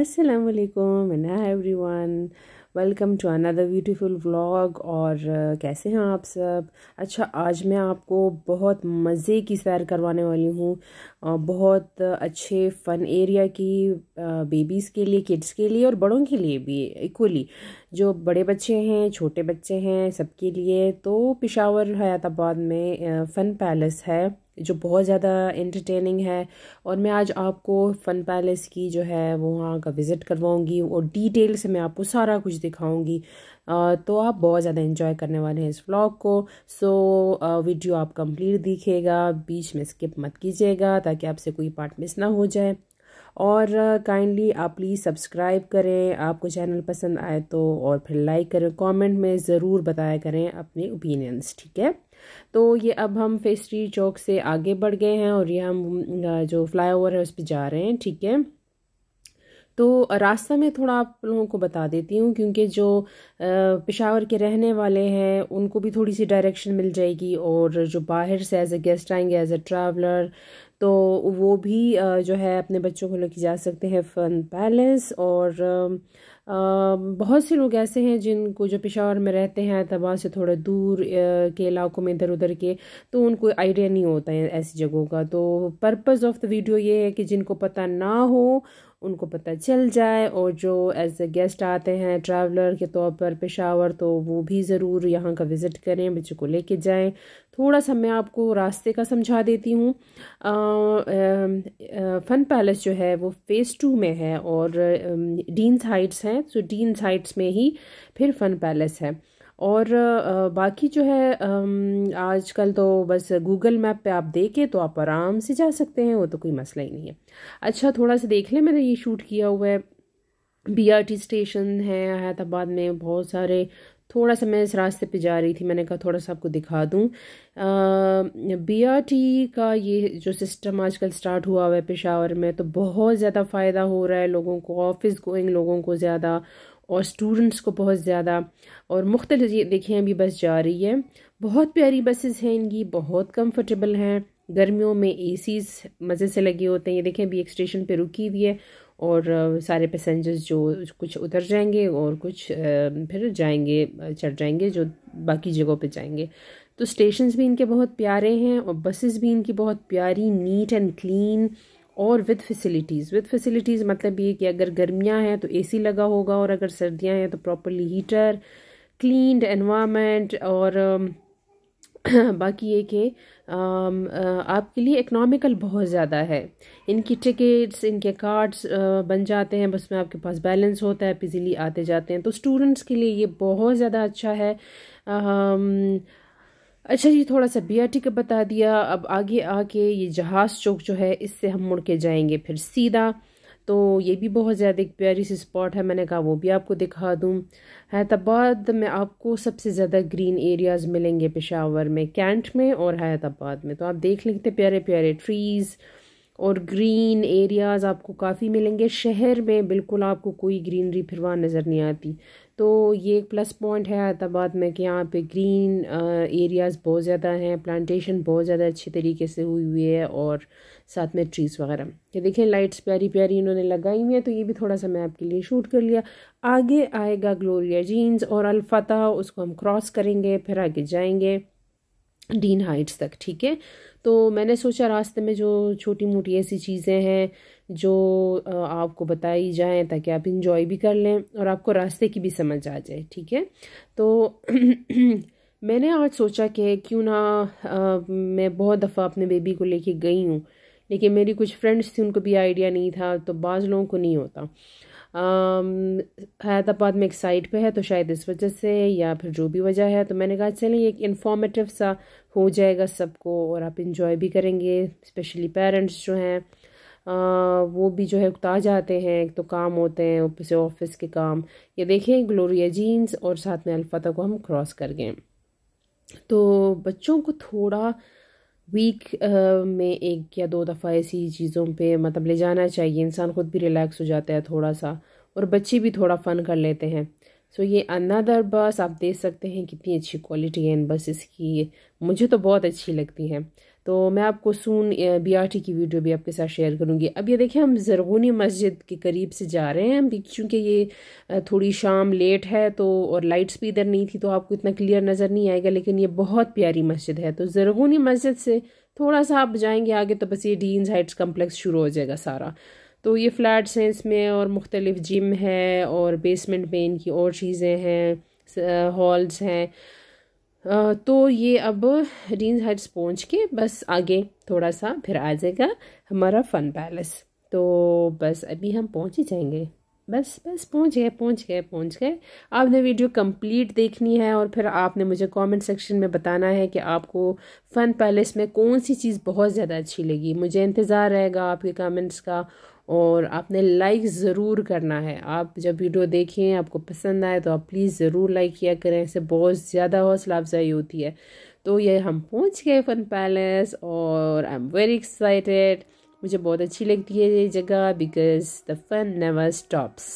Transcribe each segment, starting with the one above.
असलकुम everyone welcome to another beautiful vlog और uh, कैसे हैं आप सब अच्छा आज मैं आपको बहुत मज़े की सैर करवाने वाली हूँ बहुत अच्छे फ़न एरिया की बेबीज़ के लिए किड्स के लिए और बड़ों के लिए भी इक्वली जो बड़े बच्चे हैं छोटे बच्चे हैं सबके लिए तो पिशावर हयाताबाद में फ़न पैलेस है जो बहुत ज़्यादा इंटरटेनिंग है और मैं आज आपको फ़न पैलेस की जो है वो वहाँ का विज़िट करवाऊँगी और डिटेल से मैं आपको सारा कुछ दिखाऊँगी तो आप बहुत ज़्यादा इन्जॉय करने वाले हैं इस व्लॉग को सो वीडियो आप कंप्लीट दिखेगा बीच में स्किप मत कीजिएगा ताकि आपसे कोई पार्ट मिस ना हो जाए और काइंडली आप प्लीज़ सब्सक्राइब करें आपको चैनल पसंद आए तो और फिर लाइक करें कमेंट में ज़रूर बताया करें अपने ओपिनियंस ठीक है तो ये अब हम फेस्ट्री चौक से आगे बढ़ गए हैं और ये हम जो फ्लाईओवर है उस पर जा रहे हैं ठीक है तो रास्ता में थोड़ा आप लोगों को बता देती हूँ क्योंकि जो पेशावर के रहने वाले हैं उनको भी थोड़ी सी डायरेक्शन मिल जाएगी और जो बाहर से एज अ गेस्ट आएंगे एज अ ट्रैवलर तो वो भी जो है अपने बच्चों को लेके जा सकते हैं फन पैलेस और बहुत से लोग ऐसे हैं जिनको जो पेशावर में रहते हैं तबाह से थोड़ा दूर के इलाकों में इधर उधर के तो उनको आइडिया नहीं होता है ऐसी जगहों का तो पर्पज़ ऑफ़ द वीडियो ये है कि जिनको पता ना हो उनको पता चल जाए और जो एज ए गेस्ट आते हैं ट्रैवलर के तौर पर पेशावर तो वो भी ज़रूर यहाँ का विज़िट करें बच्चे को लेके जाएँ थोड़ा सा मैं आपको रास्ते का समझा देती हूँ फ़न पैलेस जो है वो फ़ेज़ टू में है और डीन्स हाइट्स हैं सो डीन्स हाइट्स में ही फिर फ़न पैलेस है और बाकी जो है आजकल तो बस गूगल मैप पे आप देखें तो आप आराम से जा सकते हैं वो तो कोई मसला ही नहीं है अच्छा थोड़ा सा देख लें मैंने ये शूट किया हुआ है बीआरटी स्टेशन है हैदराबाद में बहुत सारे थोड़ा सा मैं इस रास्ते पे जा रही थी मैंने कहा थोड़ा सा आपको दिखा दूँ बीआरटी का ये जो सिस्टम आजकल स्टार्ट हुआ हुआ है पेशावर में तो बहुत ज़्यादा फ़ायदा हो रहा है लोगों को ऑफिस गोइंग लोगों को ज़्यादा और स्टूडेंट्स को बहुत ज़्यादा और मुख्तल देखें अभी बस जा रही है बहुत प्यारी बसेस हैं इनकी बहुत कंफर्टेबल हैं गर्मियों में ए मज़े से लगे होते हैं ये देखें अभी एक स्टेशन पर रुकी हुई है और सारे पैसेंजर्स जो कुछ उतर जाएंगे और कुछ फिर जाएंगे चढ़ जाएंगे जो बाकी जगहों पे जाएंगे तो स्टेशंस भी इनके बहुत प्यारे हैं और बसेस भी इनकी बहुत प्यारी नीट एंड क्लीन और विद फैसिलिटीज़ विद फैसिलिटीज़ मतलब ये कि अगर गर्मियाँ हैं तो एसी लगा होगा और अगर सर्दियाँ हैं तो प्रॉपरली हीटर क्लीन एनवामेंट और um, बाकी ये कि um, uh, आपके लिए इकनॉमिकल बहुत ज़्यादा है इनकी टिकट्स इनके कार्ड्स uh, बन जाते हैं बस में आपके पास बैलेंस होता है इजीली आते जाते हैं तो स्टूडेंट्स के लिए ये बहुत ज़्यादा अच्छा है um, अच्छा ये थोड़ा सा टी का बता दिया अब आगे आके ये जहाज़ चौक जो है इससे हम मुड़ के जाएंगे फिर सीधा तो ये भी बहुत ज़्यादा एक प्यारी सी स्पॉट है मैंने कहा वो भी आपको दिखा दूँ हैदराबाद में आपको सबसे ज़्यादा ग्रीन एरियाज़ मिलेंगे पेशावर में कैंट में और हैदराबाद में तो आप देख लेंगे प्यारे प्यारे ट्रीज़ और ग्रीन एरियाज़ आपको काफ़ी मिलेंगे शहर में बिल्कुल आपको कोई ग्रीनरी फिर वहाँ नज़र नहीं आती तो ये एक प्लस पॉइंट है हैदराबाद में कि यहाँ पे ग्रीन एरियाज़ uh, बहुत ज़्यादा हैं प्लांटेशन बहुत ज़्यादा अच्छे तरीके से हुई हुई है और साथ में ट्रीज़ वगैरह ये देखें लाइट्स प्यारी प्यारी इन्होंने लगाई हुई हैं तो ये भी थोड़ा सा मैं आपके लिए शूट कर लिया आगे आएगा ग्लोरिया जीन्स और अलफा उसको हम क्रॉस करेंगे फिर आगे जाएंगे डीन हाइट्स तक ठीक है तो मैंने सोचा रास्ते में जो छोटी मोटी ऐसी चीज़ें हैं जो आपको बताई जाए ताकि आप इंजॉय भी कर लें और आपको रास्ते की भी समझ आ जाए ठीक है तो मैंने आज सोचा कि क्यों ना आ, मैं बहुत दफ़ा अपने बेबी को लेके गई हूँ लेकिन मेरी कुछ फ्रेंड्स थी उनको भी आइडिया नहीं था तो बाज़ लोगों को नहीं होता हैदराबाद में एक साइट पे है तो शायद इस वजह से या फिर जो भी वजह है तो मैंने कहा चलें एक इन्फॉर्मेटिव सा हो जाएगा सबको और आप इन्जॉय भी करेंगे स्पेशली पेरेंट्स जो हैं वो भी जो है उकता जाते हैं एक तो काम होते हैं ऊपर से ऑफिस के काम ये देखें ग्लोरिया जीन्स और साथ में अल्फा को हम क्रॉस कर गए तो बच्चों को थोड़ा वीक में एक या दो दफ़ा ऐसी चीज़ों पे मतलब ले जाना चाहिए इंसान ख़ुद भी रिलैक्स हो जाता है थोड़ा सा और बच्चे भी थोड़ा फ़न कर लेते हैं सो ये अनदर बस आप देख सकते हैं कितनी अच्छी क्वालिटी है इन बसेस की मुझे तो बहुत अच्छी लगती है तो मैं आपको सून बीआरटी की वीडियो भी आपके साथ शेयर करूँगी अब ये देखिए हम ज़रगोनी मस्जिद के करीब से जा रहे हैं अभी क्योंकि ये थोड़ी शाम लेट है तो और लाइट्स भी इधर नहीं थी तो आपको इतना क्लियर नज़र नहीं आएगा लेकिन ये बहुत प्यारी मस्जिद है तो ज़रगोनी मस्जिद से थोड़ा सा आप जाएंगे आगे तो बस ये डीन्स हाइट्स कम्प्लेक्स शुरू हो जाएगा सारा तो ये फ्लैट्स हैं इसमें और मुख्तलिफ जिम है और बेसमेंट में इनकी और चीज़ें हैं हॉल्स हैं तो ये अब रीन हट्स पहुँच के बस आगे थोड़ा सा फिर आ जाएगा हमारा फ़न पैलेस तो बस अभी हम पहुँच ही जाएंगे बस बस पहुँच गए पहुँच गए पहुँच गए आपने वीडियो कंप्लीट देखनी है और फिर आपने मुझे कमेंट सेक्शन में बताना है कि आपको फ़न पैलेस में कौन सी चीज़ बहुत ज़्यादा अच्छी लगी मुझे इंतज़ार रहेगा आपके कमेंट्स का और आपने लाइक ज़रूर करना है आप जब वीडियो देखें आपको पसंद आए तो आप प्लीज़ ज़रूर लाइक किया करें इससे बहुत ज़्यादा हौसला अफजाई होती है तो ये हम पहुंच गए फन पैलेस और आई एम वेरी एक्साइटेड मुझे बहुत अच्छी लगती है ये जगह because the fun never stops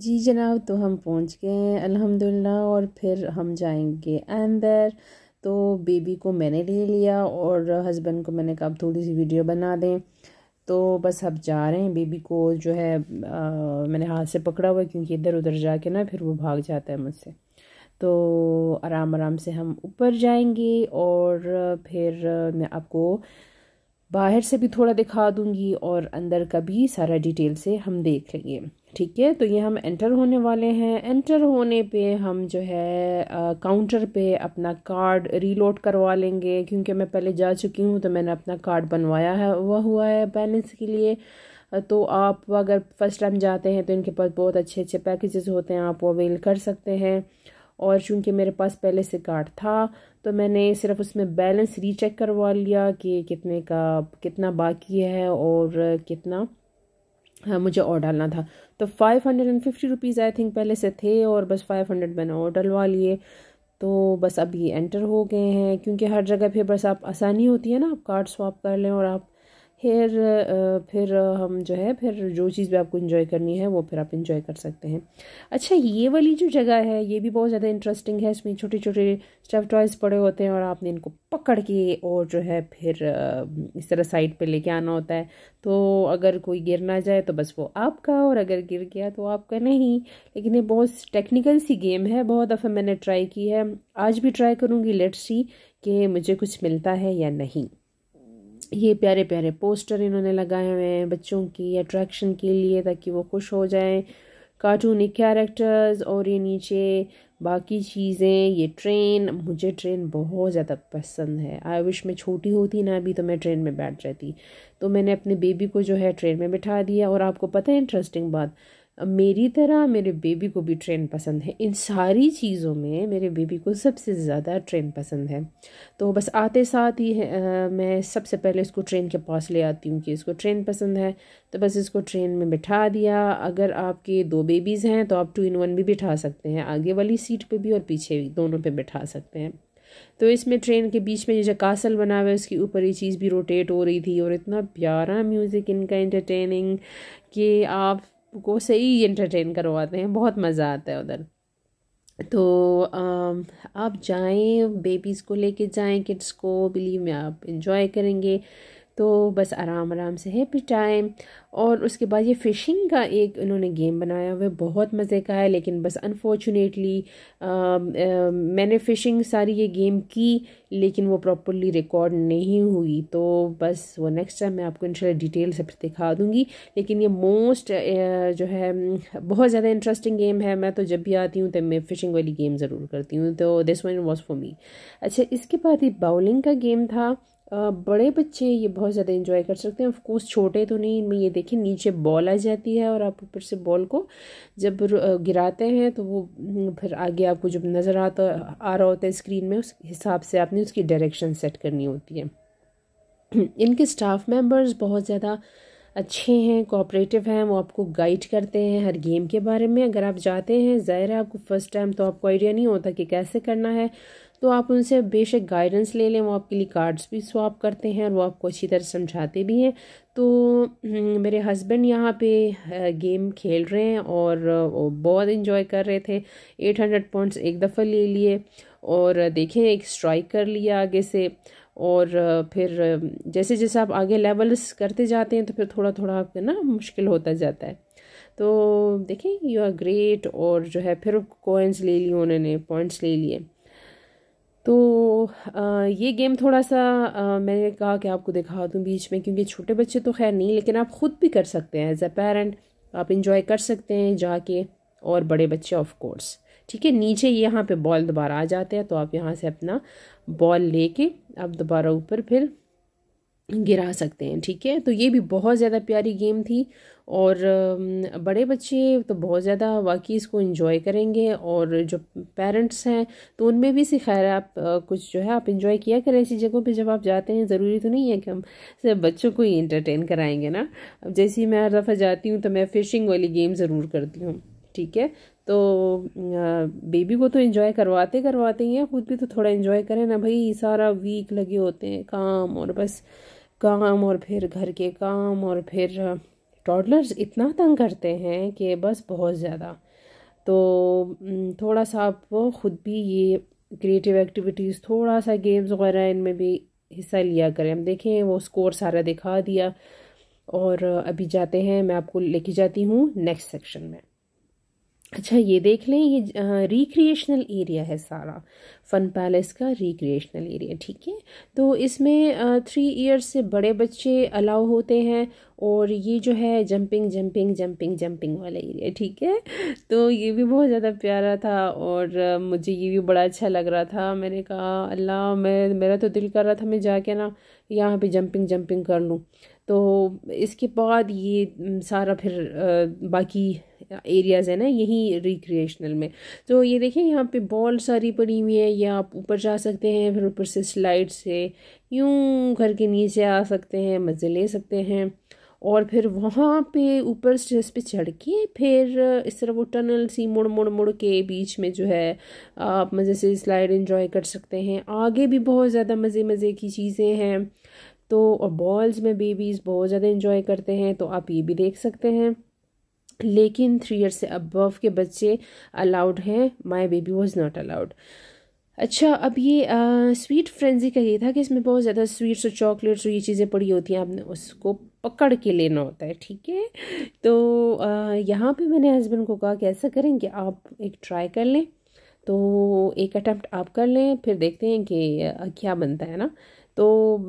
जी जनाब तो हम पहुंच गए हैं अल्हम्दुलिल्लाह और फिर हम जाएंगे अंदर तो बेबी को मैंने ले लिया और हस्बैंड को मैंने कहा थोड़ी सी वीडियो बना दें तो बस अब जा रहे हैं बेबी को जो है आ, मैंने हाथ से पकड़ा हुआ क्योंकि इधर उधर जाके ना फिर वो भाग जाता है मुझसे तो आराम आराम से हम ऊपर जाएंगे और फिर मैं आपको बाहर से भी थोड़ा दिखा दूंगी और अंदर का भी सारा डिटेल से हम देख लेंगे ठीक है तो ये हम एंटर होने वाले हैं एंटर होने पे हम जो है काउंटर पे अपना कार्ड रीलोड करवा लेंगे क्योंकि मैं पहले जा चुकी हूँ तो मैंने अपना कार्ड बनवाया है हुआ हुआ है बैलेंस के लिए तो आप अगर फ़र्स्ट टाइम जाते हैं तो इनके पास बहुत अच्छे अच्छे पैकेजेस होते हैं आप वो अवेल कर सकते हैं और चूंकि मेरे पास पहले से कार्ड था तो मैंने सिर्फ उसमें बैलेंस रीचेक करवा लिया कि कितने का कितना बाकी है और कितना हाँ, मुझे और डालना था तो five hundred and fifty rupees I think पहले से थे और बस फाइव हंड्रेड मैंने और डलवा लिए तो बस अब ये एंटर हो गए हैं क्योंकि हर जगह पर बस आप आसानी होती है ना आप कार्ड स्वाप कर लें और आप फिर फिर हम जो है फिर जो चीज़ भी आपको इन्जॉय करनी है वो फिर आप इन्जॉय कर सकते हैं अच्छा ये वाली जो जगह है ये भी बहुत ज़्यादा इंटरेस्टिंग है इसमें छोटे छोटे स्टफ टॉयज़ पड़े होते हैं और आपने इनको पकड़ के और जो है फिर इस तरह साइड पे लेके आना होता है तो अगर कोई गिर ना जाए तो बस वो आपका और अगर गिर गया तो आपका नहीं लेकिन ये बहुत टेक्निकल सी गेम है बहुत दफ़ा मैंने ट्राई की है आज भी ट्राई करूँगी लेट्स सी कि मुझे कुछ मिलता है या नहीं ये प्यारे प्यारे पोस्टर इन्होंने लगाए हुए हैं बच्चों की अट्रैक्शन के लिए ताकि वो खुश हो जाएं कार्टूनिक कैरेक्टर्स और ये नीचे बाकी चीज़ें ये ट्रेन मुझे ट्रेन बहुत ज़्यादा पसंद है आई विश मैं छोटी होती ना अभी तो मैं ट्रेन में बैठ जाती तो मैंने अपने बेबी को जो है ट्रेन में बिठा दिया और आपको पता है इंटरेस्टिंग बात मेरी तरह मेरे बेबी को भी ट्रेन पसंद है इन सारी चीज़ों में मेरे बेबी को सबसे ज़्यादा ट्रेन पसंद है तो बस आते साथ ही आ, मैं सबसे पहले इसको ट्रेन के पास ले आती हूँ कि इसको ट्रेन पसंद है तो बस इसको ट्रेन में बिठा दिया अगर आपके दो बेबीज़ हैं तो आप टू इन वन भी बिठा सकते हैं आगे वाली सीट पर भी और पीछे भी दोनों पर बिठा सकते हैं तो इसमें ट्रेन के बीच में ये जो कासल बना हुआ है उसके ऊपर ये चीज़ भी रोटेट हो रही थी और इतना प्यारा म्यूज़िक इनका एंटरटेनिंग कि आप को सही इंटरटेन करवाते हैं बहुत मज़ा आता है उधर तो आप जाएं बेबीज़ को लेके जाएं किड्स को बिलीव में आप इंजॉय करेंगे तो बस आराम आराम से है टाइम और उसके बाद ये फ़िशिंग का एक उन्होंने गेम बनाया हुआ है बहुत मज़े का है लेकिन बस अनफॉर्चुनेटली मैंने फ़िशिंग सारी ये गेम की लेकिन वो प्रॉपरली रिकॉर्ड नहीं हुई तो बस वो नेक्स्ट टाइम मैं आपको इंशाल्लाह डिटेल से फिर दिखा दूँगी लेकिन ये मोस्ट जो है बहुत ज़्यादा इंटरेस्टिंग गेम है मैं तो जब भी आती हूँ तब मैं फ़िशिंग वाली गेम ज़रूर करती हूँ तो this one was for me अच्छा इसके बाद ये बाउलिंग का गेम था बड़े बच्चे ये बहुत ज़्यादा इन्जॉय कर सकते हैं ऑफकोर्स छोटे तो नहीं इनमें ये देखें नीचे बॉल आ जाती है और आप ऊपर से बॉल को जब गिराते हैं तो वो हम्म, फिर आगे आपको जब नज़र आता आ रहा होता है स्क्रीन में उस हिसाब से आपने उसकी डायरेक्शन सेट करनी होती है इनके स्टाफ मेम्बर्स बहुत ज़्यादा अच्छे हैं कोऑपरेटिव हैं वो आपको गाइड करते हैं हर गेम के बारे में अगर आप जाते हैं ज़ाहिर है आपको फ़र्स्ट टाइम तो आपको आइडिया नहीं होता कि कैसे करना है तो आप उनसे बेशक गाइडेंस ले लें वो आपके लिए कार्ड्स भी स्वाप करते हैं और वो आपको अच्छी तरह समझाते भी हैं तो हम्म, मेरे हस्बैंड यहाँ पे गेम खेल रहे हैं और बहुत इन्जॉय कर रहे थे एट हंड्रेड पॉइंट्स एक दफ़ा ले लिए और देखें एक स्ट्राइक कर लिया आगे से और फिर जैसे जैसे आप आगे लेवल्स करते जाते हैं तो फिर थोड़ा थोड़ा आपका ना मुश्किल होता जाता है तो देखें यू आर ग्रेट और जो है फिर कोइंस ले लिए उन्होंने पॉइंट्स ले लिए तो ये गेम थोड़ा सा मैंने कहा कि आपको दिखा दूँ बीच में क्योंकि छोटे बच्चे तो खैर नहीं लेकिन आप ख़ुद भी कर सकते हैं एज अ पेरेंट आप इंजॉय कर सकते हैं जाके और बड़े बच्चे ऑफ कोर्स ठीक है नीचे यहाँ पे बॉल दोबारा आ जाते हैं तो आप यहाँ से अपना बॉल लेके आप दोबारा ऊपर फिर गिरा सकते हैं ठीक है तो ये भी बहुत ज़्यादा प्यारी गेम थी और बड़े बच्चे तो बहुत ज़्यादा वाकई इसको इन्जॉय करेंगे और जो पेरेंट्स हैं तो उनमें भी से खैर आप कुछ जो है आप इन्जॉय किया करें ऐसी जगहों पे जब आप जाते हैं ज़रूरी तो नहीं है कि हम सिर्फ बच्चों को ही इंटरटेन कराएंगे ना अब जैसे ही मैं हर दफ़ा जाती हूँ तो मैं फ़िशिंग वाली गेम ज़रूर करती हूँ ठीक है तो बेबी को तो इन्जॉय करवाते करवाते ही हैं खुद भी तो थोड़ा इन्जॉय करें ना भाई सारा वीक लगे होते हैं काम और बस काम और फिर घर के काम और फिर टॉडलर्स इतना तंग करते हैं कि बस बहुत ज़्यादा तो थोड़ा सा आप ख़ुद भी ये क्रिएटिव एक्टिविटीज़ थोड़ा सा गेम्स वगैरह इनमें भी हिस्सा लिया करें हम देखें वो स्कोर सारा दिखा दिया और अभी जाते हैं मैं आपको लेके जाती हूँ नेक्स्ट सेक्शन में अच्छा ये देख लें ये रिक्रिएशनल एरिया है सारा फन पैलेस का रिक्रिएशनल एरिया ठीक है तो इसमें थ्री इयर्स से बड़े बच्चे अलाउ होते हैं और ये जो है जंपिंग जंपिंग जंपिंग जंपिंग वाला एरिया ठीक है तो ये भी बहुत ज़्यादा प्यारा था और मुझे ये भी बड़ा अच्छा लग रहा था मैंने कहा अल्लाह मैं मेरा तो दिल कर रहा था मैं जाके ना यहाँ पे जंपिंग जंपिंग कर लूँ तो इसके बाद ये सारा फिर बाकी एरियाज़ है ना यही रिक्रिएशनल में तो ये देखिए यहाँ पे बॉल सारी पड़ी हुई है ये आप ऊपर जा सकते हैं फिर ऊपर से स्लाइड से यूँ घर के नीचे आ सकते हैं मज़े ले सकते हैं और फिर वहाँ पे ऊपर स्टेज पे चढ़ के फिर इस तरह वो टनल सी मुड़ मुड़ मुड़ के बीच में जो है आप मज़े से स्लाइड इन्जॉय कर सकते हैं आगे भी बहुत ज़्यादा मज़े मज़े की चीज़ें हैं तो और बॉल्स में बेबीज़ बहुत ज़्यादा इन्जॉय करते हैं तो आप ये भी देख सकते हैं लेकिन थ्री ईयर से अबव के बच्चे अलाउड हैं my baby was not allowed अच्छा अब ये स्वीट फ्रेंजी का ये था कि इसमें बहुत ज़्यादा स्वीट्स और चॉकलेट्स और ये चीज़ें पड़ी होती हैं आपने उसको पकड़ के लेना होता है ठीक है तो यहाँ पे मैंने हस्बैंड को कहा कि ऐसा करें कि आप एक ट्राई कर लें तो एक अटैम्प्ट आप कर लें फिर देखते हैं कि क्या बनता है ना तो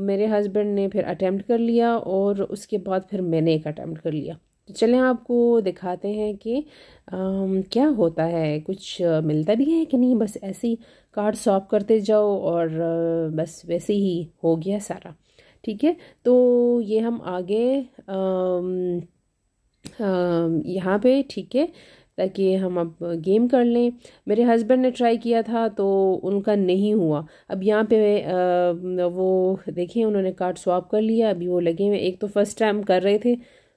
मेरे हस्बैंड ने फिर अटैम्प्ट कर लिया और उसके बाद फिर मैंने एक अटैम्प्ट कर लिया तो चलें आपको दिखाते हैं कि आ, क्या होता है कुछ मिलता भी है कि नहीं बस ऐसे ही कार्ड सॉप करते जाओ और बस वैसे ही हो गया सारा ठीक है तो ये हम आगे यहाँ पे ठीक है ताकि हम अब गेम कर लें मेरे हस्बैंड ने ट्राई किया था तो उनका नहीं हुआ अब यहाँ पे आ, वो देखिए उन्होंने कार्ड स्वाप कर लिया अभी वो लगे हुए एक तो फर्स्ट टाइम कर रहे थे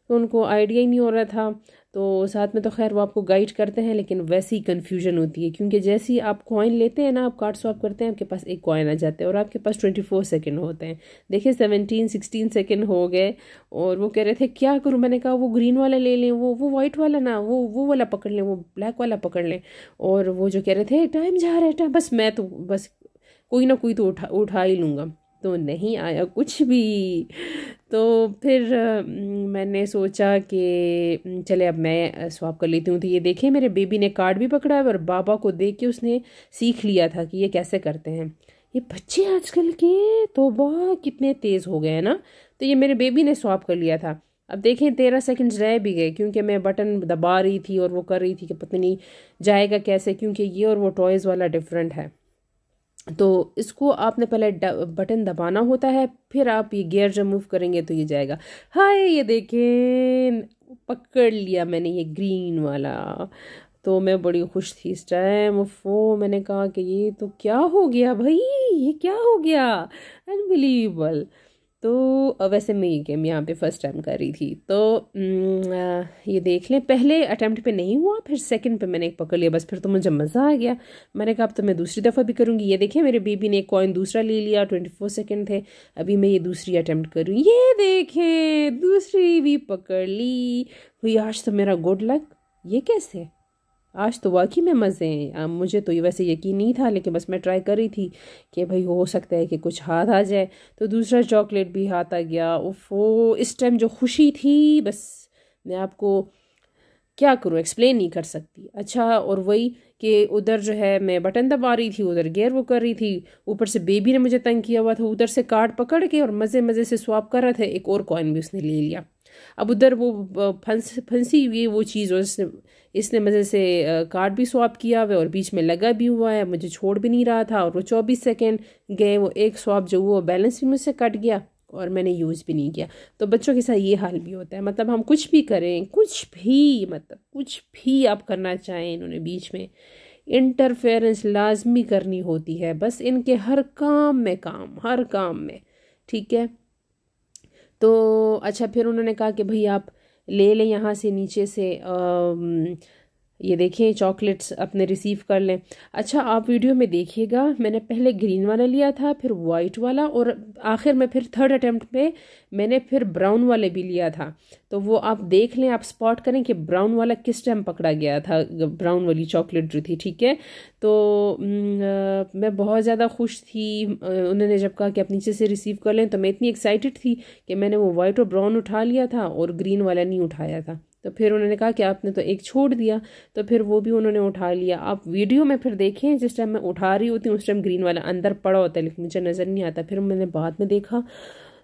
तो उनको आइडिया ही नहीं हो रहा था तो साथ में तो खैर वो आपको गाइड करते हैं लेकिन वैसे ही कन्फ्यूजन होती है क्योंकि जैसे ही आप कॉइन लेते हैं ना आप कार्ड स्वाप करते हैं आपके पास एक कॉइन आ जाता है और आपके पास ट्वेंटी फोर सेकेंड होते हैं देखिए सेवनटीन सिक्सटीन सेकेंड हो गए और वो कह रहे थे क्या करूँ मैंने कहा वो ग्रीन वाला ले लें वो वो वाइट वाला ना वो वो वाला पकड़ लें वो ब्लैक वाला पकड़ लें और वो जो कह रहे थे टाइम जा रहा है टाइम बस मैं तो बस कोई ना कोई तो उठा उठा ही लूँगा तो नहीं आया कुछ भी तो फिर मैंने सोचा कि चले अब मैं स्वाप कर लेती हूँ तो ये देखें मेरे बेबी ने कार्ड भी पकड़ा है और बाबा को देख के उसने सीख लिया था कि ये कैसे करते हैं ये बच्चे आजकल के तोबा कितने तेज़ हो गए हैं ना तो ये मेरे बेबी ने स्वाप कर लिया था अब देखें तेरह सेकंड्स रह भी गए क्योंकि मैं बटन दबा रही थी और वो कर रही थी कि पता नहीं जाएगा कैसे क्योंकि ये और वो टॉयज़ वाला डिफरेंट है तो इसको आपने पहले बटन दबाना होता है फिर आप ये गियर रिमूव करेंगे तो ये जाएगा हाय ये देखें पकड़ लिया मैंने ये ग्रीन वाला तो मैं बड़ी खुश थी इस टाइम वो मैंने कहा कि ये तो क्या हो गया भाई ये क्या हो गया अनबिलीवेबल तो वैसे मैं ये गेम यहाँ पे फर्स्ट टाइम कर रही थी तो ये देख लें पहले अटैम्प्ट पे नहीं हुआ फिर सेकंड पे मैंने एक पकड़ लिया बस फिर तो मुझे मज़ा आ गया मैंने कहा अब तो मैं दूसरी दफ़ा भी करूँगी ये देखें मेरे बीबी ने एक कॉइन दूसरा ले लिया ट्वेंटी फोर सेकेंड थे अभी मैं ये दूसरी अटैम्प्ट करूँ ये देखें दूसरी भी पकड़ ली हुई आज तो मेरा गुड लक ये कैसे आज तो वाकई में मज़े हैं मुझे तो वैसे यकीन नहीं था लेकिन बस मैं ट्राई कर रही थी कि भाई हो सकता है कि कुछ हाथ आ जाए तो दूसरा चॉकलेट भी हाथ आ गया वो इस टाइम जो खुशी थी बस मैं आपको क्या करूँ एक्सप्लेन नहीं कर सकती अच्छा और वही कि उधर जो है मैं बटन दबा रही थी उधर गेयर वो कर रही थी ऊपर से बेबी ने मुझे तंग किया हुआ था उधर से कार्ड पकड़ के और मज़े मज़े से स्वाप कर रहा था एक और कॉइन भी उसने ले लिया अब उधर वो फंस फंसी हुई वो चीज़ और इसने इसने मज़े से कार्ड भी स्वाप किया हुआ और बीच में लगा भी हुआ है मुझे छोड़ भी नहीं रहा था और वो चौबीस सेकेंड गए वो एक स्वाप जो हुआ बैलेंस भी मुझसे कट गया और मैंने यूज़ भी नहीं किया तो बच्चों के साथ ये हाल भी होता है मतलब हम कुछ भी करें कुछ भी मतलब कुछ भी आप करना चाहें इन्होंने बीच में इंटरफेरेंस लाजमी करनी होती है बस इनके हर काम में काम हर काम में ठीक है तो अच्छा फिर उन्होंने कहा कि भाई आप ले लें यहाँ से नीचे से आ, ये देखें चॉकलेट्स अपने रिसीव कर लें अच्छा आप वीडियो में देखिएगा मैंने पहले ग्रीन वाला लिया था फिर वाइट वाला और आखिर में फिर थर्ड अटेम्प्ट मैंने फिर ब्राउन वाले भी लिया था तो वो आप देख लें आप स्पॉट करें कि ब्राउन वाला किस टाइम पकड़ा गया था ब्राउन वाली चॉकलेट जो थी ठीक है तो मैं बहुत ज़्यादा खुश थी उन्होंने जब कहा कि आप नीचे से रिसीव कर लें तो मैं इतनी एक्साइटेड थी कि मैंने वो वाइट और ब्राउन उठा लिया था और ग्रीन वाला नहीं उठाया था तो फिर उन्होंने कहा कि आपने तो एक छोड़ दिया तो फिर वो भी उन्होंने उठा लिया आप वीडियो में फिर देखें जिस टाइम मैं उठा रही होती हूँ उस टाइम ग्रीन वाला अंदर पड़ा होता है लेकिन मुझे नज़र नहीं आता फिर मैंने बाद में देखा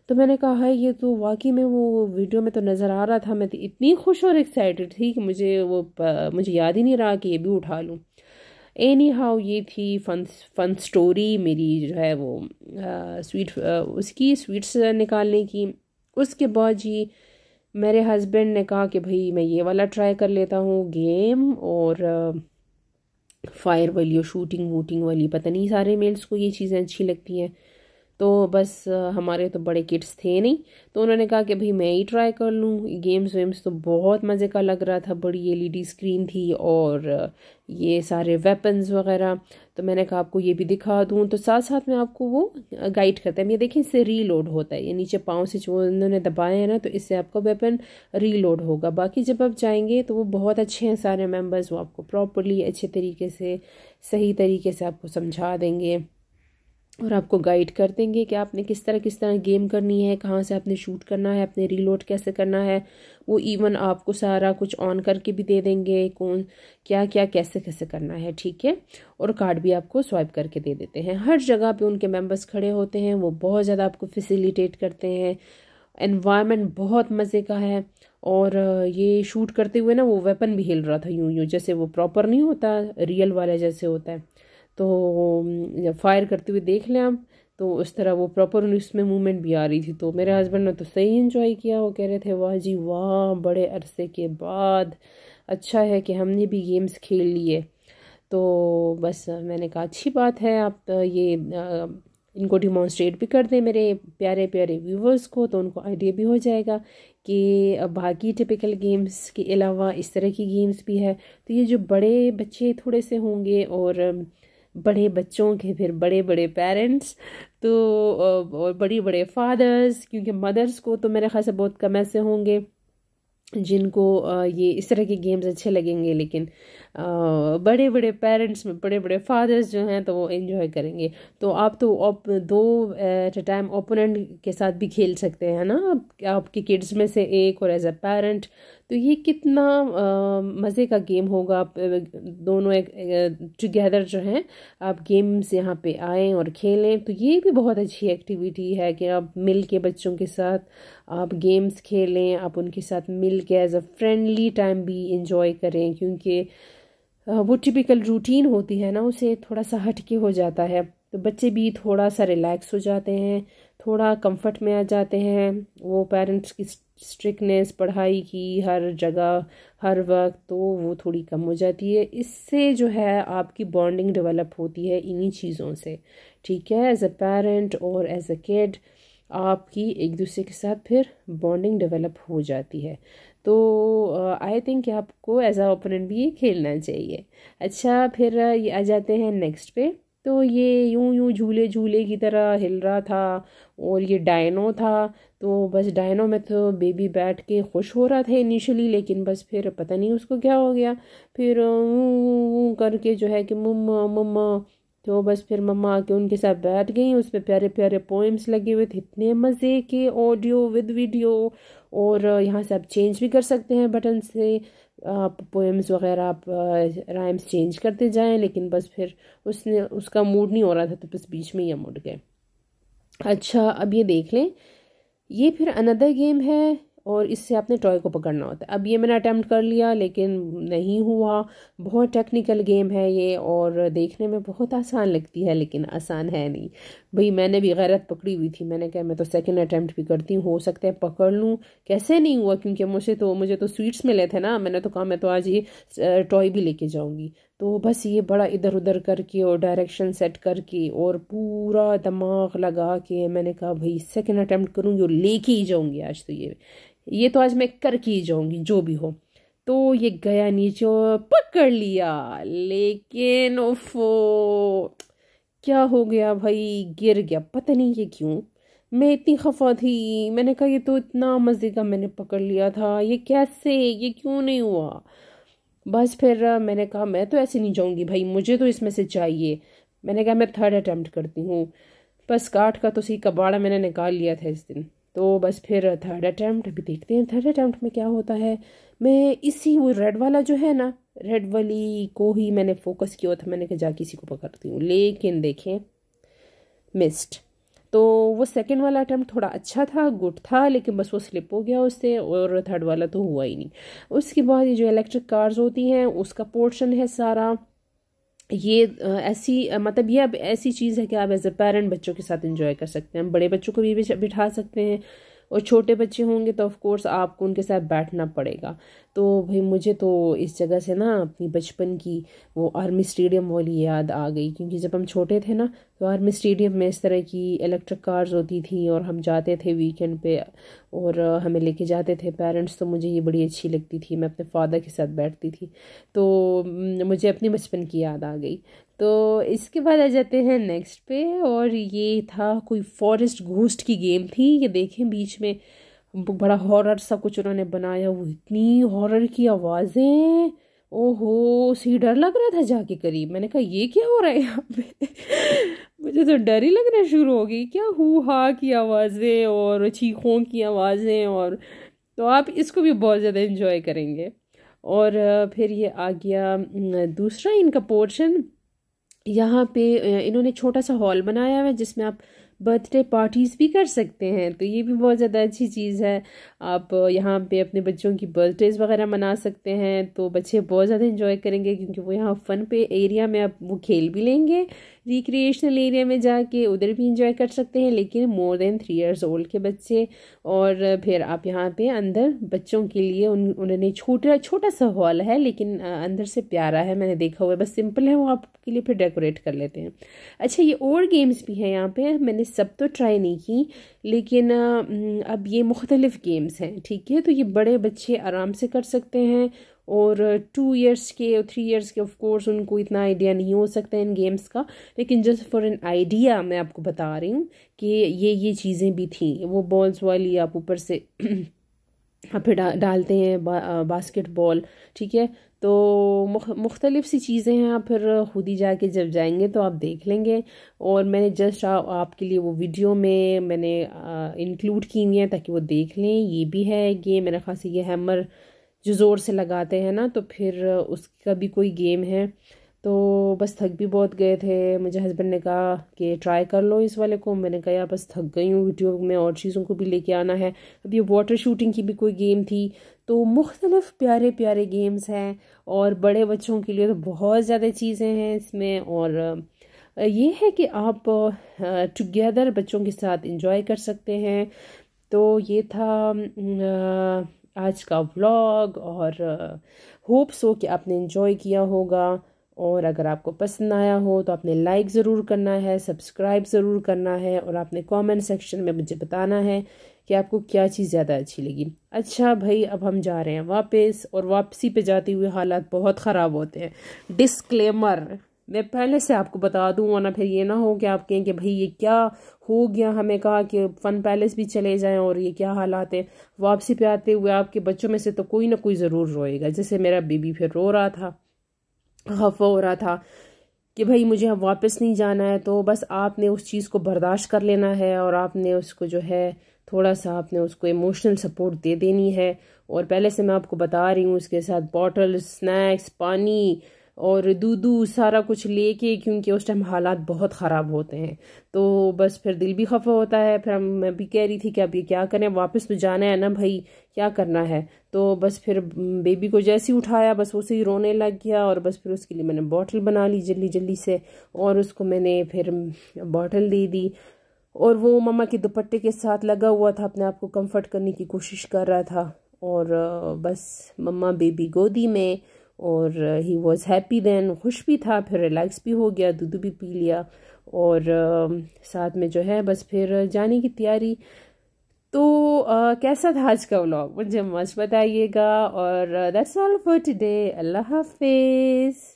तो मैंने कहा है ये तो वाकई में वो वीडियो में तो नज़र आ रहा था मैं तो इतनी खुश और एक्साइटेड थी कि मुझे वो मुझे याद ही नहीं रहा कि ये भी उठा लूँ एनी हाउ ये थी फन फन स्टोरी मेरी जो है वो आ, स्वीट आ, उसकी स्वीट्स निकालने की उसके बाद जी मेरे हस्बैंड ने कहा कि भाई मैं ये वाला ट्राई कर लेता हूँ गेम और फायर वाली और शूटिंग वूटिंग वाली पता नहीं सारे मेल्स को ये चीज़ें अच्छी लगती हैं तो बस हमारे तो बड़े किड्स थे नहीं तो उन्होंने कहा कि भाई मैं ही ट्राई कर लूँ गेम्स वेम्स तो बहुत मज़े का लग रहा था बड़ी एलईडी स्क्रीन थी और ये सारे वेपन्स वगैरह तो मैंने कहा आपको ये भी दिखा दूँ तो साथ साथ में आपको वो गाइड करते हैं ये देखें इससे रीलोड होता है ये नीचे पाँव से जो उन्होंने दबाए हैं ना तो इससे आपका वेपन रीलोड होगा बाकी जब आप जाएंगे तो वो बहुत अच्छे हैं सारे मेम्बर्स वो आपको प्रॉपरली अच्छे तरीके से सही तरीके से आपको समझा देंगे और आपको गाइड कर देंगे कि आपने किस तरह किस तरह गेम करनी है कहाँ से आपने शूट करना है अपने रीलोड कैसे करना है वो इवन आपको सारा कुछ ऑन करके भी दे देंगे कौन क्या क्या कैसे कैसे करना है ठीक है और कार्ड भी आपको स्वाइप करके दे देते हैं हर जगह पे उनके मेंबर्स खड़े होते हैं वो बहुत ज़्यादा आपको फैसिलिटेट करते हैं एनवायरमेंट बहुत मज़े का है और ये शूट करते हुए ना वो वेपन भी हिल रहा था यूं यूँ जैसे वो प्रॉपर नहीं होता रियल वाला जैसे होता है तो जब फायर करते हुए देख लें आप तो उस तरह वो प्रॉपर उसमें मूवमेंट भी आ रही थी तो मेरे हस्बैंड ने तो सही इन्जॉय किया वो कह रहे थे वाह जी वाह बड़े अरसे के बाद अच्छा है कि हमने भी गेम्स खेल लिए तो बस मैंने कहा अच्छी बात है आप तो ये इनको डिमॉन्स्ट्रेट भी कर दें मेरे प्यारे प्यारे व्यूवर्स को तो उनको आइडिया भी हो जाएगा कि बाकी टिपिकल गेम्स के अलावा इस तरह की गेम्स भी है तो ये जो बड़े बच्चे थोड़े से होंगे और बड़े बच्चों के फिर बड़े बड़े पेरेंट्स तो और बड़े बड़े फादर्स क्योंकि मदर्स को तो मेरे ख्याल से बहुत कम ऐसे होंगे जिनको ये इस तरह के गेम्स अच्छे लगेंगे लेकिन बड़े बड़े पेरेंट्स में बड़े बड़े फादर्स जो हैं तो वो इन्जॉय करेंगे तो आप तो आप दो एट अ टाइम ओपोनेंट के साथ भी खेल सकते हैं ना आपके किड्स में से एक और एज अ पेरेंट तो ये कितना मज़े का गेम होगा आप दोनों एक, एक टुगेदर जो हैं आप गेम्स यहाँ पे आएँ और खेलें तो ये भी बहुत अच्छी एक्टिविटी है कि आप मिल के बच्चों के साथ आप गेम्स खेलें आप उनके साथ मिल के एज़ अ फ्रेंडली टाइम भी इंजॉय करें क्योंकि वो टिपिकल रूटीन होती है ना उसे थोड़ा सा हटके हो जाता है तो बच्चे भी थोड़ा सा रिलैक्स हो जाते हैं थोड़ा कंफर्ट में आ जाते हैं वो पेरेंट्स की स्ट्रिकनेस पढ़ाई की हर जगह हर वक्त तो वो थोड़ी कम हो जाती है इससे जो है आपकी बॉन्डिंग डेवलप होती है इन्हीं चीज़ों से ठीक है एज अ पेरेंट और एज अ किड आपकी एक दूसरे के साथ फिर बॉन्डिंग डेवलप हो जाती है तो आई uh, थिंक आपको एज अ ओपोनेंट भी ये खेलना चाहिए अच्छा फिर uh, ये आ जाते हैं नेक्स्ट पे तो ये यूं यूं झूले झूले की तरह हिल रहा था और ये डायनो था तो बस डायनो में तो बेबी बैठ के खुश हो रहा था इनिशियली लेकिन बस फिर पता नहीं उसको क्या हो गया फिर करके जो है कि मम्मा मम्मा तो बस फिर मम्मा आके उनके साथ बैठ गई उस पर प्यारे प्यारे पोइम्स लगे हुए थे इतने मज़े के ऑडियो विद वीडियो और यहाँ से आप चेंज भी कर सकते हैं बटन से आप पोएम्स वगैरह आप राइम्स चेंज करते जाएं लेकिन बस फिर उसने उसका मूड नहीं हो रहा था तो बस बीच में ही हम उठ गए अच्छा अब ये देख लें ये फिर अनदर गेम है और इससे आपने टॉय को पकड़ना होता है अब ये मैंने अटैम्प्ट कर लिया लेकिन नहीं हुआ बहुत टेक्निकल गेम है ये और देखने में बहुत आसान लगती है लेकिन आसान है नहीं भाई मैंने भी गैरत पकड़ी हुई थी मैंने कहा मैं तो सेकंड अटैम्प्ट भी करती हूँ हो सकता है पकड़ लूँ कैसे नहीं हुआ क्योंकि मुझे तो मुझे तो स्वीट्स मिले थे ना मैंने तो कहा मैं तो आज ये टॉय भी लेके जाऊँगी तो बस ये बड़ा इधर उधर करके और डायरेक्शन सेट करके और पूरा दिमाग लगा के मैंने कहा भाई सेकेंड अटैम्प्ट करूँगी और लेके ही जाऊँगी आज तो ये ये तो आज मैं करके ही जाऊँगी जो भी हो तो ये गया नीचे पकड़ लिया लेकिन ओफो क्या हो गया भाई गिर गया पता नहीं ये क्यों मैं इतनी खफा थी मैंने कहा ये तो इतना मज़े का मैंने पकड़ लिया था ये कैसे ये क्यों नहीं हुआ बस फिर मैंने कहा मैं तो ऐसे नहीं जाऊँगी भाई मुझे तो इसमें से चाहिए मैंने कहा मैं थर्ड अटैम्प्ट करती हूँ बस काट का तो सही कबाड़ा मैंने निकाल लिया था इस दिन तो बस फिर थर्ड अटैम्प्ट अभी देखते हैं थर्ड अटैम्प्ट में क्या होता है मैं इसी वो रेड वाला जो है ना रेड वाली को ही मैंने फोकस किया था मैंने कहा जा किसी को पकड़ती हूँ लेकिन देखें मिस्ड तो वो सेकेंड वाला अटैम्प्ट थोड़ा अच्छा था गुड था लेकिन बस वो स्लिप हो गया उससे और थर्ड वाला तो हुआ ही नहीं उसके बाद ये जो इलेक्ट्रिक कार्स होती हैं उसका पोर्शन है सारा ये ऐसी मतलब ये अब ऐसी चीज़ है कि आप एज अ पेरेंट बच्चों के साथ इंजॉय कर सकते हैं बड़े बच्चों को भी बिठा सकते हैं और छोटे बच्चे होंगे तो ऑफ कोर्स आपको उनके साथ बैठना पड़ेगा तो भाई मुझे तो इस जगह से ना अपनी बचपन की वो आर्मी स्टेडियम वाली याद आ गई क्योंकि जब हम छोटे थे ना तो आर्मी स्टेडियम में इस तरह की इलेक्ट्रिक कार्स होती थी और हम जाते थे वीकेंड पे और हमें लेके जाते थे पेरेंट्स तो मुझे ये बड़ी अच्छी लगती थी मैं अपने फादर के साथ बैठती थी तो मुझे अपने बचपन की याद आ गई तो इसके बाद आ जाते हैं नेक्स्ट पे और ये था कोई फॉरेस्ट घोस्ट की गेम थी ये देखें बीच में बड़ा हॉरर सा कुछ उन्होंने बनाया वो इतनी हॉरर की आवाज़ें ओहो सी डर लग रहा था जाके करीब मैंने कहा ये क्या हो रहा है यहाँ पे मुझे तो डर ही लगना शुरू हो गई क्या हु हा की आवाज़ें और चीखों की आवाज़ें और तो आप इसको भी बहुत ज़्यादा इन्जॉय करेंगे और फिर ये आ गया दूसरा इनका पोर्शन यहाँ पे इन्होंने छोटा सा हॉल बनाया हुआ है जिसमें आप बर्थडे पार्टीज़ भी कर सकते हैं तो ये भी बहुत ज़्यादा अच्छी चीज़ है आप यहाँ पे अपने बच्चों की बर्थडेज़ वगैरह मना सकते हैं तो बच्चे बहुत ज़्यादा इन्जॉय करेंगे क्योंकि वो यहाँ फ़न पे एरिया में आप वो खेल भी लेंगे रिक्रिएशनल एरिया में जाके उधर भी इंजॉय कर सकते हैं लेकिन more than three years old के बच्चे और फिर आप यहाँ पर अंदर बच्चों के लिए उन उन्होंने छोटा छोटा सा हॉल है लेकिन अंदर से प्यारा है मैंने देखा हुआ है बस सिंपल है वो आपके लिए फिर डेकोरेट कर लेते हैं अच्छा ये और गेम्स भी हैं यहाँ पर मैंने सब तो ट्राई नहीं की लेकिन अब ये मुख्तलिफ़ गेम्स हैं ठीक है तो ये बड़े बच्चे आराम से कर सकते हैं और टू इयर्स के और थ्री इयर्स के ऑफ कोर्स उनको इतना आइडिया नहीं हो सकता इन गेम्स का लेकिन जस्ट फॉर एन आइडिया मैं आपको बता रही हूँ कि ये ये चीज़ें भी थी वो बॉल्स वाली आप ऊपर से फिर डा, डालते हैं बा, बास्केट बॉल ठीक है तो मुख, मुख्तलिफ़ सी चीज़ें हैं आप फिर खुद ही जाके जब जाएंगे तो आप देख लेंगे और मैंने जस्ट आपके लिए वो वीडियो में मैंने इंक्लूड की हुई है ताकि वो देख लें ये भी है ये मेरे खास ये हैमर जो ज़ोर से लगाते हैं ना तो फिर उसका भी कोई गेम है तो बस थक भी बहुत गए थे मुझे हस्बैंड ने कहा कि ट्राई कर लो इस वाले को मैंने कहा यार बस थक गई हूँ वीडियो में और चीज़ों को भी लेके आना है अब ये वाटर शूटिंग की भी कोई गेम थी तो मुख्तलफ़ प्यारे प्यारे गेम्स हैं और बड़े बच्चों के लिए तो बहुत ज़्यादा चीज़ें हैं इसमें और ये है कि आप टुगेदर बच्चों के साथ इंजॉय कर सकते हैं तो ये था आज का व्लॉग और होप्स हो कि आपने इंजॉय किया होगा और अगर आपको पसंद आया हो तो आपने लाइक ज़रूर करना है सब्सक्राइब ज़रूर करना है और आपने कमेंट सेक्शन में मुझे बताना है कि आपको क्या चीज़ ज़्यादा अच्छी लगी अच्छा भाई अब हम जा रहे हैं वापस और वापसी पे जाते हुए हालात बहुत ख़राब होते हैं डिस्क्लेमर मैं पहले से आपको बता दूँ वरना फिर ये ना हो कि आप कहें कि भाई ये क्या हो गया हमें कहा कि फ़न पैलेस भी चले जाएँ और ये क्या हालात हैं वापसी पर आते हुए आपके बच्चों में से तो कोई ना कोई ज़रूर रोएगा जैसे मेरा बेबी फिर रो रहा था खफा हो रहा था कि भाई मुझे अब वापस नहीं जाना है तो बस आपने उस चीज़ को बर्दाश्त कर लेना है और आपने उसको जो है थोड़ा सा आपने उसको इमोशनल सपोर्ट दे देनी है और पहले से मैं आपको बता रही हूँ उसके साथ बॉटल स्नैक्स पानी और दूध सारा कुछ लेके क्योंकि उस टाइम हालात बहुत ख़राब होते हैं तो बस फिर दिल भी खफा होता है फिर हम मैं भी कह रही थी कि अब ये क्या करें वापस तो जाना है ना भाई क्या करना है तो बस फिर बेबी को जैसे ही उठाया बस उसे ही रोने लग गया और बस फिर उसके लिए मैंने बॉटल बना ली जल्दी जल्दी से और उसको मैंने फिर बॉटल दे दी और वो मम्मा के दुपट्टे के साथ लगा हुआ था अपने आप को कंफर्ट करने की कोशिश कर रहा था और बस मम्मा बेबी गोदी में और ही वॉज़ हैप्पी देन खुश भी था फिर रिलैक्स भी हो गया दूध भी पी लिया और साथ में जो है बस फिर जाने की तैयारी तो आ, कैसा था आज का व्लॉग मुझे मज़ बताइएगा और दैट्स ऑल फॉर टुडे अल्लाह हाफिज़